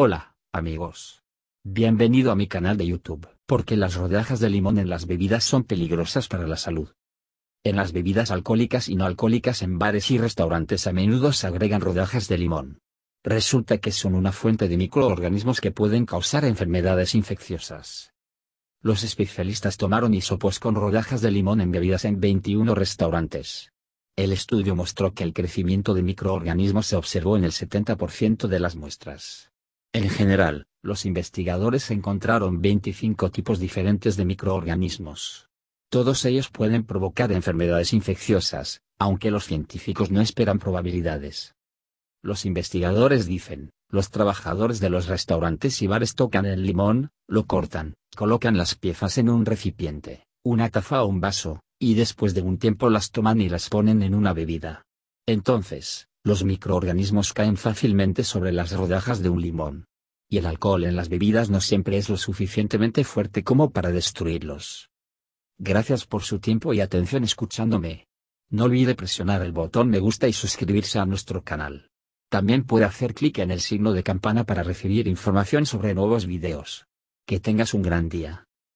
Hola, amigos. Bienvenido a mi canal de YouTube, porque las rodajas de limón en las bebidas son peligrosas para la salud. En las bebidas alcohólicas y no alcohólicas en bares y restaurantes a menudo se agregan rodajas de limón. Resulta que son una fuente de microorganismos que pueden causar enfermedades infecciosas. Los especialistas tomaron hisopos con rodajas de limón en bebidas en 21 restaurantes. El estudio mostró que el crecimiento de microorganismos se observó en el 70% de las muestras. En general, los investigadores encontraron 25 tipos diferentes de microorganismos. Todos ellos pueden provocar enfermedades infecciosas, aunque los científicos no esperan probabilidades. Los investigadores dicen, los trabajadores de los restaurantes y bares tocan el limón, lo cortan, colocan las piezas en un recipiente, una taza o un vaso, y después de un tiempo las toman y las ponen en una bebida. Entonces, los microorganismos caen fácilmente sobre las rodajas de un limón. Y el alcohol en las bebidas no siempre es lo suficientemente fuerte como para destruirlos. Gracias por su tiempo y atención escuchándome. No olvide presionar el botón me gusta y suscribirse a nuestro canal. También puede hacer clic en el signo de campana para recibir información sobre nuevos videos. Que tengas un gran día.